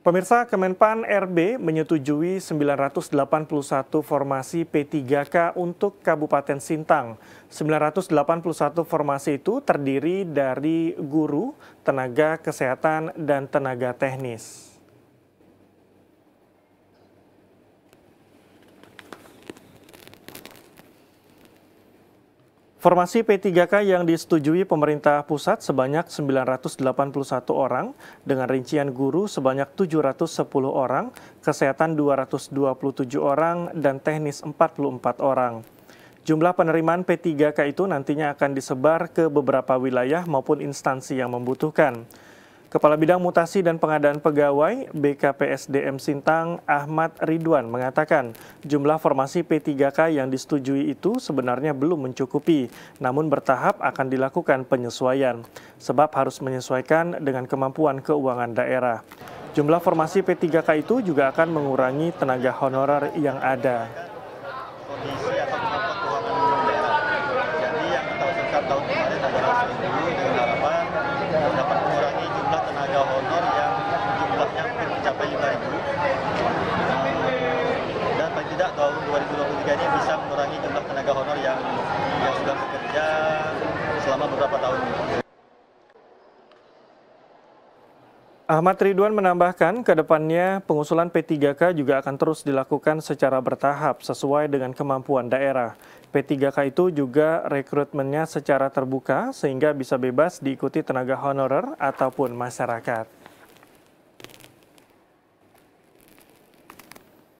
Pemirsa Kemenpan RB menyetujui 981 formasi P3K untuk Kabupaten Sintang. 981 formasi itu terdiri dari guru, tenaga kesehatan, dan tenaga teknis. Formasi P3K yang disetujui pemerintah pusat sebanyak 981 orang, dengan rincian guru sebanyak 710 orang, kesehatan 227 orang, dan teknis 44 orang. Jumlah penerimaan P3K itu nantinya akan disebar ke beberapa wilayah maupun instansi yang membutuhkan. Kepala Bidang Mutasi dan Pengadaan Pegawai BKPSDM Sintang Ahmad Ridwan mengatakan jumlah formasi P3K yang disetujui itu sebenarnya belum mencukupi, namun bertahap akan dilakukan penyesuaian, sebab harus menyesuaikan dengan kemampuan keuangan daerah. Jumlah formasi P3K itu juga akan mengurangi tenaga honorer yang ada. tahun 2023 ini bisa mengurangi jumlah tenaga honor yang yang sudah bekerja selama beberapa tahun. Ahmad Ridwan menambahkan, ke depannya pengusulan P3K juga akan terus dilakukan secara bertahap sesuai dengan kemampuan daerah. P3K itu juga rekrutmennya secara terbuka sehingga bisa bebas diikuti tenaga honorer ataupun masyarakat.